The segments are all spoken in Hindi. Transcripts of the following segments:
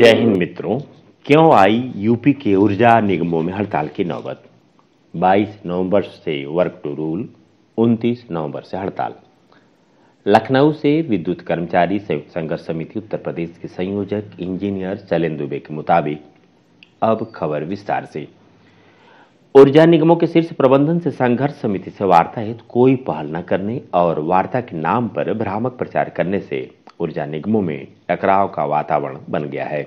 जय हिंद मित्रों क्यों आई यूपी के ऊर्जा निगमों में हड़ताल की नौबत 22 नवंबर से वर्क टू रूल 29 नवंबर से हड़ताल लखनऊ से विद्युत कर्मचारी संयुक्त संघर्ष समिति उत्तर प्रदेश के संयोजक इंजीनियर शैलेन दुबे के मुताबिक अब खबर विस्तार से ऊर्जा निगमों के शीर्ष प्रबंधन से संघर्ष समिति से वार्ता हेतु कोई पहल न करने और वार्ता के नाम पर भ्रामक प्रचार करने से ऊर्जा निगमों में टकराव का वातावरण बन गया है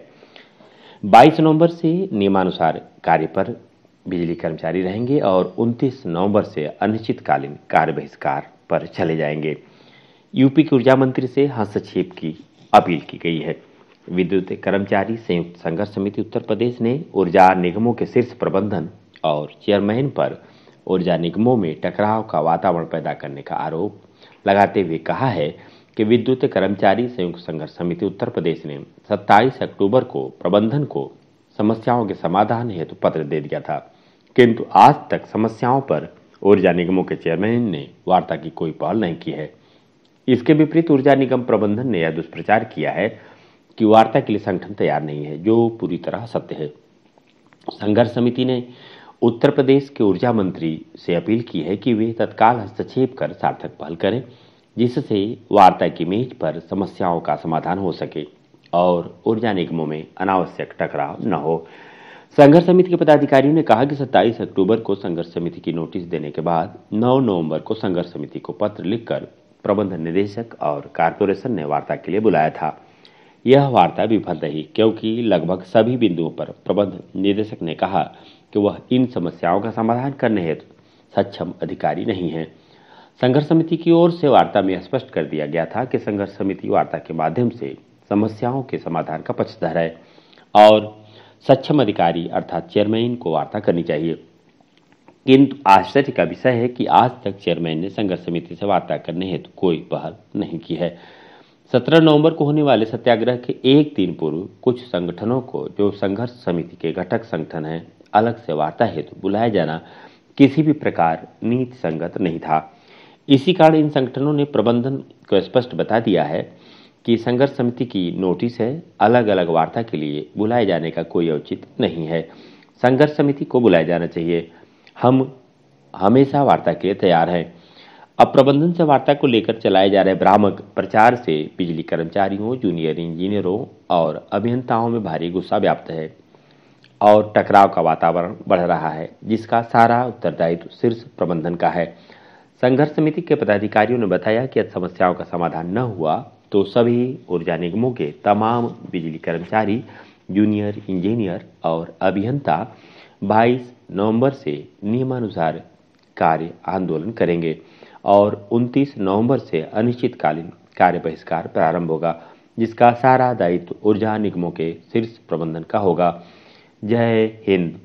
22 नवंबर से नियमानुसार कार्य पर बिजली कर्मचारी रहेंगे और 29 नवंबर से अनिश्चितकालीन कार्य बहिष्कार पर चले जाएंगे यूपी के ऊर्जा मंत्री से हस्तक्षेप की अपील की गई है विद्युत कर्मचारी संयुक्त संघर्ष समिति उत्तर प्रदेश ने ऊर्जा निगमों के शीर्ष प्रबंधन और चेयरमैन पर ऊर्जा निगमों में टकराव का वातावरण पैदा करने का आरोप लगाते हुए कहा है कि विद्युत कर्मचारी संयुक्त संघर्ष समिति उत्तर प्रदेश ने 27 अक्टूबर को प्रबंधन को समस्याओं के समाधान हेतु पत्र दे दिया था किंतु आज तक समस्याओं पर ऊर्जा निगमों के चेयरमैन ने वार्ता की कोई पहल नहीं की है इसके विपरीत ऊर्जा निगम प्रबंधन ने यह दुष्प्रचार किया है कि वार्ता के लिए संगठन तैयार नहीं है जो पूरी तरह सत्य है संघर्ष समिति ने उत्तर प्रदेश के ऊर्जा मंत्री से अपील की है कि वे तत्काल हस्तक्षेप कर सार्थक पहल करें जिससे वार्ता की मेज पर समस्याओं का समाधान हो सके और ऊर्जा निगमों में अनावश्यक टकराव न हो संघर्ष समिति के पदाधिकारियों ने कहा कि 27 अक्टूबर को संघर्ष समिति की नोटिस देने के बाद 9 नवंबर को संघर्ष समिति को पत्र लिखकर प्रबंध निदेशक और कारपोरेशन ने वार्ता के लिए बुलाया था यह वार्ता विफल रही क्योंकि लगभग सभी बिंदुओं पर प्रबंध निदेशक ने कहा कि वह इन समस्याओं का समाधान करने हेतु सक्षम अधिकारी नहीं है संघर्ष समिति की ओर से वार्ता में स्पष्ट कर दिया गया था कि संघर्ष समिति वार्ता के माध्यम से समस्याओं के समाधान का पक्षधर है और सक्षम अधिकारी अर्थात चेयरमैन को वार्ता करनी चाहिए किंतु आश्चर्य का विषय है कि आज तक चेयरमैन ने संघर्ष समिति से वार्ता करने हेतु तो कोई पहल नहीं की है सत्रह नवंबर को होने वाले सत्याग्रह के एक दिन पूर्व कुछ संगठनों को जो संघर्ष समिति के घटक संगठन हैं अलग से वार्ता हेतु तो बुलाया जाना किसी भी प्रकार नीति संगत नहीं था इसी कारण इन संगठनों ने प्रबंधन को स्पष्ट बता दिया है कि संघर्ष समिति की नोटिस है अलग अलग वार्ता के लिए बुलाए जाने का कोई औचित नहीं है संघर्ष समिति को बुलाया जाना चाहिए हम हमेशा वार्ता के लिए तैयार हैं अब प्रबंधन से वार्ता को लेकर चलाए जा रहे भ्रामक प्रचार से बिजली कर्मचारियों जूनियर इंजीनियरों और अभियंताओं में भारी गुस्सा व्याप्त है और टकराव का वातावरण बढ़ रहा है जिसका सारा उत्तरदायित्व शीर्ष प्रबंधन का है संघर्ष समिति के पदाधिकारियों ने बताया कि यदि समस्याओं का समाधान न हुआ तो सभी ऊर्जा निगमों के तमाम बिजली कर्मचारी जूनियर इंजीनियर और अभियंता 22 नवंबर से नियमानुसार कार्य आंदोलन करेंगे और 29 नवंबर से अनिश्चितकालीन कार्य बहिष्कार प्रारंभ होगा जिसका सारा दायित्व ऊर्जा निगमों के शीर्ष प्रबंधन का होगा जय हिंद